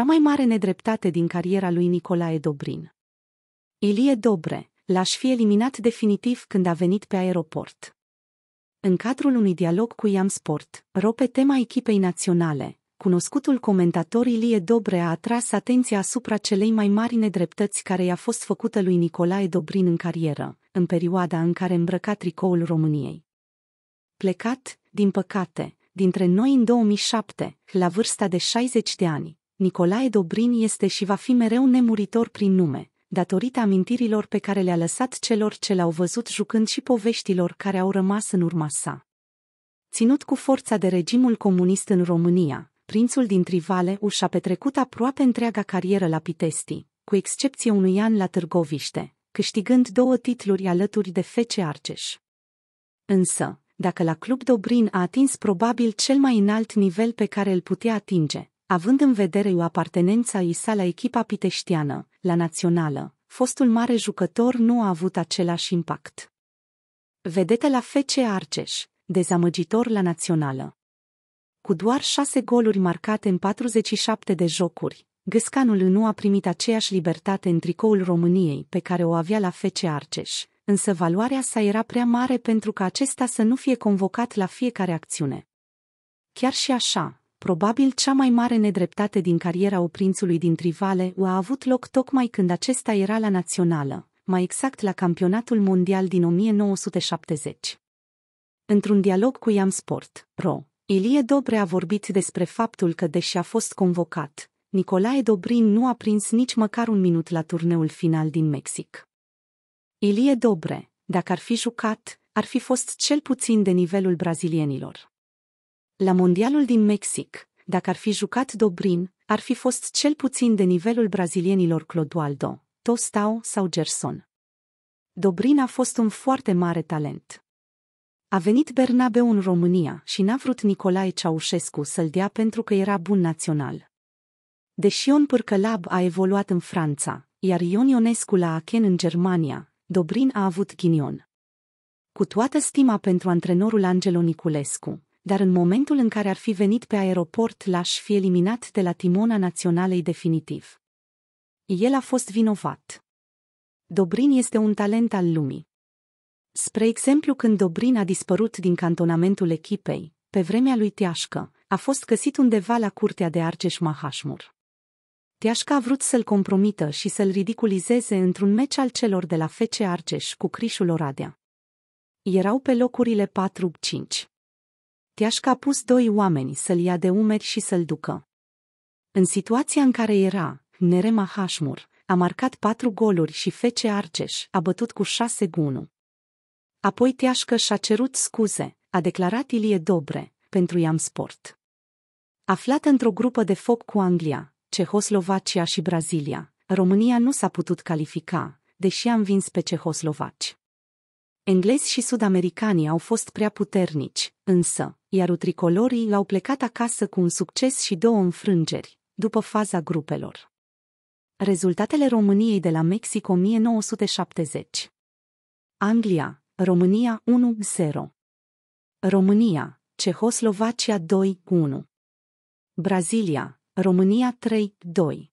cea mai mare nedreptate din cariera lui Nicolae Dobrin. Ilie Dobre, l-aș fi eliminat definitiv când a venit pe aeroport. În cadrul unui dialog cu Iam Sport, rope tema echipei naționale, cunoscutul comentator Ilie Dobre a atras atenția asupra celei mai mari nedreptăți care i-a fost făcută lui Nicolae Dobrin în carieră, în perioada în care îmbrăca tricoul României. Plecat, din păcate, dintre noi în 2007, la vârsta de 60 de ani, Nicolae Dobrin este și va fi mereu nemuritor prin nume, datorită amintirilor pe care le-a lăsat celor ce l-au văzut jucând și poveștilor care au rămas în urma sa. Ținut cu forța de regimul comunist în România, prințul din Trivale ușa a petrecut aproape întreaga carieră la Pitesti, cu excepție unui an la Târgoviște, câștigând două titluri alături de Fece Arceș. Însă, dacă la Club Dobrin a atins probabil cel mai înalt nivel pe care îl putea atinge, Având în vedere o apartenența sa la echipa piteștiană, la națională, fostul mare jucător nu a avut același impact. Vedete la FC Argeș, dezamăgitor la națională. Cu doar șase goluri marcate în 47 de jocuri, Găscanul nu a primit aceeași libertate în tricoul României pe care o avea la FC Argeș, însă valoarea sa era prea mare pentru ca acesta să nu fie convocat la fiecare acțiune. Chiar și așa, Probabil cea mai mare nedreptate din cariera oprințului din Trivale a avut loc tocmai când acesta era la națională, mai exact la campionatul mondial din 1970. Într-un dialog cu Iam Sport, Ro, Ilie Dobre a vorbit despre faptul că, deși a fost convocat, Nicolae Dobrin nu a prins nici măcar un minut la turneul final din Mexic. Ilie Dobre, dacă ar fi jucat, ar fi fost cel puțin de nivelul brazilienilor. La mondialul din Mexic, dacă ar fi jucat Dobrin, ar fi fost cel puțin de nivelul brazilienilor Clodoaldo, Tostau sau Gerson. Dobrin a fost un foarte mare talent. A venit Bernabeu în România și n-a vrut Nicolae Ceaușescu să-l dea pentru că era bun național. Deși Ion Pârcălab a evoluat în Franța, iar Ion Ionescu la Achen în Germania, Dobrin a avut ghinion. Cu toată stima pentru antrenorul Angelo Niculescu, dar în momentul în care ar fi venit pe aeroport l-aș fi eliminat de la timona naționalei definitiv. El a fost vinovat. Dobrin este un talent al lumii. Spre exemplu, când Dobrin a dispărut din cantonamentul echipei, pe vremea lui Teașcă, a fost găsit undeva la curtea de Argeș Mahașmur. Teașca a vrut să-l compromită și să-l ridiculizeze într-un meci al celor de la FC Argeș cu Crișul Oradea. Erau pe locurile 4-5. Tiaș a pus doi oameni să-l ia de umeri și să-l ducă. În situația în care era, Nerema Hașmur a marcat patru goluri și Fece Argeș a bătut cu șase gunu. Apoi Teașcă și-a cerut scuze, a declarat Ilie Dobre, pentru Iam Sport. Aflată într-o grupă de foc cu Anglia, Cehoslovacia și Brazilia, România nu s-a putut califica, deși a învins pe cehoslovaci. Englezi și sudamericanii au fost prea puternici, însă, iar utricolorii l au plecat acasă cu un succes și două înfrângeri, după faza grupelor. Rezultatele României de la Mexic 1970 Anglia, România 1-0 România, Cehoslovacia 2-1 Brazilia, România 3-2